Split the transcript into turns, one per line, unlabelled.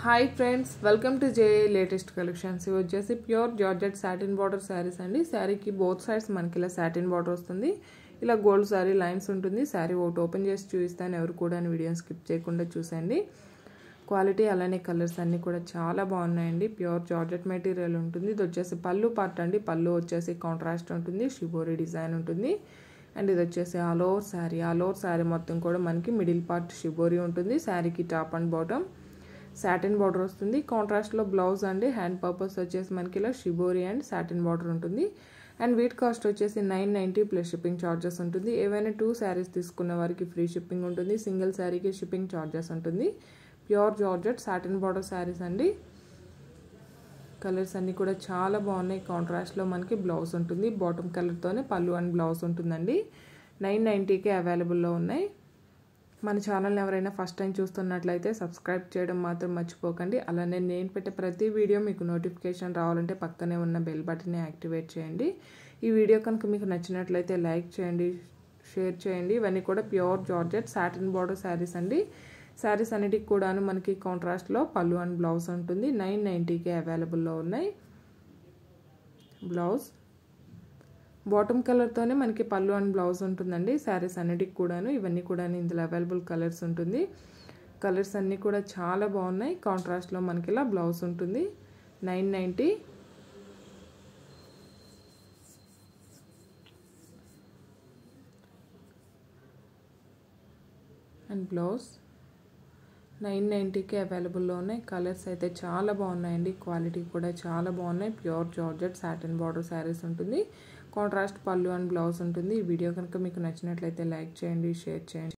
hi friends welcome to the latest collections ఇవి వచ్చేసి pure georgette satin border saris అండి శారీకి బోత్ సైడ్స్ మనకి ఇలా శాటిన్ బార్డర్ వస్తుంది ఇలా గోల్డ్ శారీ లైన్స్ ఉంటుంది శారీ ఒకటి ఓపెన్ చేసి చూపిస్తాను ఎవరు కూడా వీడియోని స్కిప్ చేయకుండా చూసండి క్వాలిటీ అలానే కలర్స్ అన్నీ కూడా చాలా బాగున్నాయండి ప్యూర్ జార్జెట్ మెటీరియల్ ఉంటుంది ఇది వచ్చేసి పళ్ళు పార్ట్ అండి పళ్ళు వచ్చేసి కాంట్రాస్ట్ ఉంటుంది షిబోరి డిజైన్ ఉంటుంది అండ్ ఇది వచ్చేసి all over sari all over sari మొత్తం కూడా మనకి మిడిల్ పార్ట్ షిబోరి ఉంటుంది శారీకి top and bottom satin border వస్తుంది కాంట్రాస్ట్లో బ్లౌజ్ అండి హ్యాండ్ పర్పస్ వచ్చేసి మనకి ఇలా షిబోరి అండ్ శాటిన్ బార్డర్ ఉంటుంది అండ్ వీట్ కాస్ట్ వచ్చేసి nine ninety plus shipping charges ఉంటుంది ఏవైనా టూ శారీస్ తీసుకున్న వారికి ఫ్రీ షిప్పింగ్ ఉంటుంది సింగిల్ శారీకి షిప్పింగ్ ఛార్జెస్ ఉంటుంది pure georgette satin border saris అండి కలర్స్ అన్నీ కూడా చాలా బాగున్నాయి కాంట్రాస్ట్లో మనకి బ్లౌజ్ ఉంటుంది బాటమ్ కలర్తోనే పళ్ళు అండ్ బ్లౌజ్ ఉంటుందండి నైన్ నైంటీకే అవైలబుల్లో ఉన్నాయి మన ఛానల్ని ఎవరైనా ఫస్ట్ టైం చూస్తున్నట్లయితే సబ్స్క్రైబ్ చేయడం మాత్రం మర్చిపోకండి అలానే నేను పెట్టే ప్రతి వీడియో మీకు నోటిఫికేషన్ రావాలంటే పక్కనే ఉన్న బెల్ బటన్ని యాక్టివేట్ చేయండి ఈ వీడియో కనుక మీకు నచ్చినట్లయితే లైక్ చేయండి షేర్ చేయండి ఇవన్నీ కూడా pure georgette satin border saris అండి శారీస్ అన్నిటికి కూడాను మనకి కాంట్రాస్ట్లో పళ్ళు అండ్ బ్లౌజ్ ఉంటుంది నైన్ నైంటీకే అవైలబుల్లో ఉన్నాయి బ్లౌజ్ బాటమ్ కలర్తోనే మనకి పళ్ళు అండ్ బ్లౌజ్ ఉంటుందండి శారీస్ అన్నిటికి కూడాను ఇవన్నీ కూడా ఇందులో అవైలబుల్ కలర్స్ ఉంటుంది కలర్స్ అన్నీ కూడా చాలా బాగున్నాయి కాంట్రాస్ట్లో మనకి ఇలా బ్లౌజ్ ఉంటుంది nine ninety and blouse nine నైంటీకి అవైలబుల్లో ఉన్నాయి కలర్స్ అయితే చాలా బాగున్నాయండి క్వాలిటీ కూడా చాలా బాగున్నాయి pure georgette satin border saris ఉంటుంది కాంట్రాస్ట్ పళ్ళు అండ్ బ్లౌజ్ ఉంటుంది ఈ వీడియో కనుక మీకు నచ్చినట్లయితే లైక్ చేయండి షేర్ చేయండి